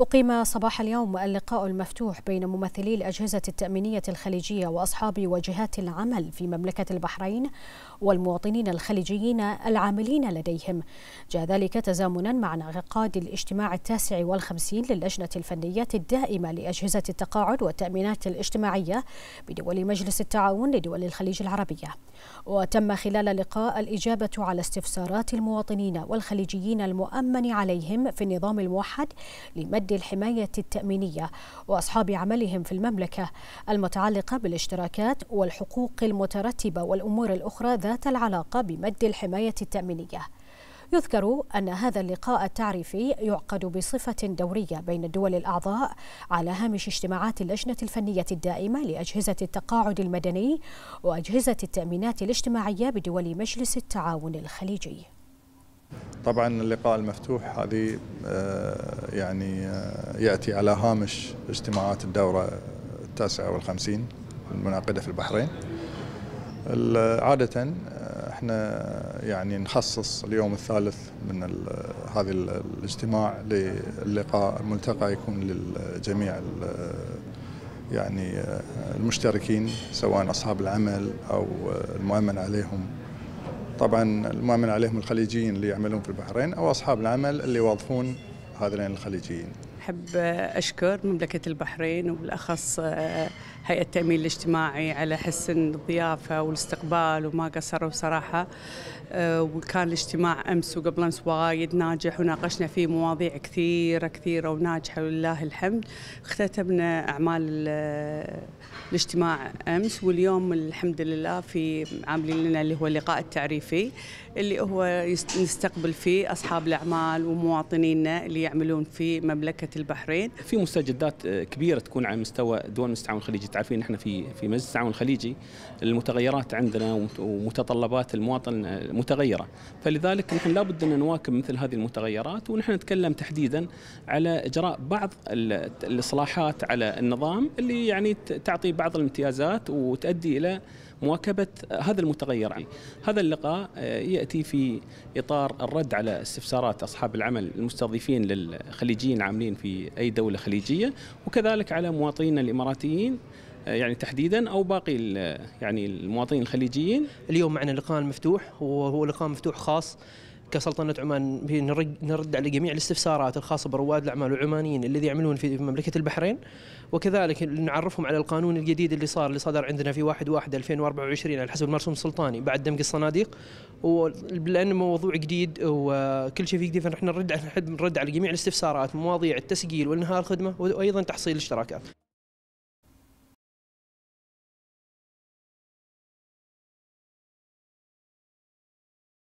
أقيم صباح اليوم اللقاء المفتوح بين ممثلي الأجهزة التأمينية الخليجية وأصحاب وجهات العمل في مملكة البحرين والمواطنين الخليجيين العاملين لديهم جاء ذلك تزامنا مع انعقاد الاجتماع التاسع والخمسين للجنة الفنية الدائمة لأجهزة التقاعد والتأمينات الاجتماعية بدول مجلس التعاون لدول الخليج العربية وتم خلال اللقاء الإجابة على استفسارات المواطنين والخليجيين المؤمن عليهم في النظام الموحد لمد مد الحماية التأمينية وأصحاب عملهم في المملكة المتعلقة بالاشتراكات والحقوق المترتبة والأمور الأخرى ذات العلاقة بمد الحماية التأمينية يذكر أن هذا اللقاء التعريفي يعقد بصفة دورية بين الدول الأعضاء على هامش اجتماعات اللجنة الفنية الدائمة لأجهزة التقاعد المدني وأجهزة التأمينات الاجتماعية بدول مجلس التعاون الخليجي طبعا اللقاء المفتوح هذه آه، يعني آه، يأتي على هامش اجتماعات الدورة التاسعة والخمسين المنعقدة في البحرين عادة آه، احنا يعني نخصص اليوم الثالث من هذه الاجتماع للقاء الملتقى يكون للجميع يعني المشتركين سواء اصحاب العمل او المؤمن عليهم طبعا المؤمن عليهم الخليجيين اللي يعملون في البحرين او اصحاب العمل اللي يوظفون هذين الخليجيين أحب أشكر مملكة البحرين وبالأخص آه، هيئة التأمين الاجتماعي على حسن الضيافة والاستقبال وما قصروا صراحة آه، وكان الاجتماع أمس وقبل أمس وايد ناجح وناقشنا فيه مواضيع كثيرة كثيرة وناجحة ولله الحمد اختتمنا أعمال آه، الاجتماع أمس واليوم الحمد لله في عاملين لنا اللي هو اللقاء التعريفي اللي هو نستقبل فيه أصحاب الأعمال ومواطنينا اللي يعملون في مملكة البحرين في مستجدات آه، كبيره تكون على مستوى دول مجلس التعاون الخليجي تعرفين احنا في في مجلس التعاون الخليجي المتغيرات عندنا ومتطلبات المواطن آه، متغيره فلذلك نحن لابد ان نواكب مثل هذه المتغيرات ونحن نتكلم تحديدا على اجراء بعض الاصلاحات على النظام اللي يعني تعطي بعض الامتيازات وتؤدي الى مواكبة هذا المتغير هذا اللقاء آه، يأتي في إطار الرد على استفسارات أصحاب العمل المستضيفين للخليجيين عاملين في أي دولة خليجية وكذلك على مواطنينا الإماراتيين آه، يعني تحديدا او باقي يعني المواطنين الخليجيين اليوم معنا لقاء مفتوح وهو لقاء مفتوح خاص كسلطنه عمان نرد على جميع الاستفسارات الخاصه برواد الاعمال العمانيين الذي يعملون في مملكه البحرين وكذلك نعرفهم على القانون الجديد اللي صار اللي صدر عندنا في 1 1 2024 على حسب المرسوم السلطاني بعد دمج الصناديق ولأنه موضوع جديد وكل شيء فيه جديد فنحن نرد نرد على جميع الاستفسارات مواضيع التسجيل وإنهاء الخدمه وايضا تحصيل الاشتراكات